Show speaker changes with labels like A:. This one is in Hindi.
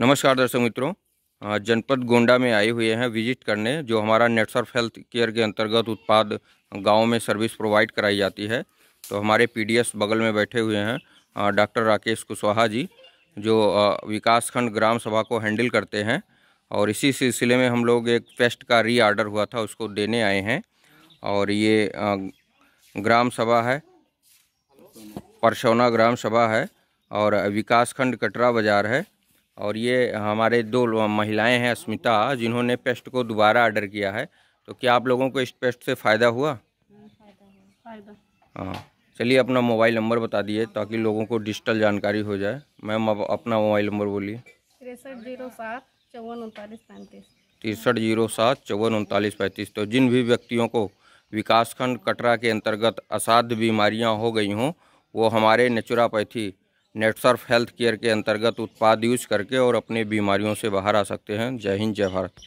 A: नमस्कार दर्शक मित्रों जनपद गोंडा में आए हुए हैं विजिट करने जो हमारा नेटसर्फ हेल्थ केयर के अंतर्गत उत्पाद गाँव में सर्विस प्रोवाइड कराई जाती है तो हमारे पीडीएस बगल में बैठे हुए हैं डॉक्टर राकेश कुशवाहा जी जो विकासखंड ग्राम सभा को हैंडल करते हैं और इसी सिलसिले में हम लोग एक पेस्ट का री आर्डर हुआ था उसको देने आए हैं और ये ग्राम सभा है परसौना ग्राम सभा है और विकासखंड कटरा बाज़ार है और ये हमारे दो महिलाएं हैं अस्मिता जिन्होंने पेस्ट को दोबारा आर्डर किया है तो क्या आप लोगों को इस पेस्ट से फ़ायदा हुआ हाँ चलिए अपना मोबाइल नंबर बता दिए ताकि लोगों को डिजिटल जानकारी हो जाए मैम अब अपना मोबाइल नंबर बोलिए
B: तिरसठ जीरो सात चौवन उनतालीस पैंतीस
A: तिरसठ जीरो सात चौवन उनतालीस पैंतीस तो जिन भी व्यक्तियों को विकासखंड कटरा के अंतर्गत असाध्य बीमारियां हो गई हों वो हमारे नेचुरापैथी नेटसर्फ हेल्थ केयर के अंतर्गत उत्पाद यूज करके और अपनी बीमारियों से बाहर आ सकते हैं जय हिंद जय भारत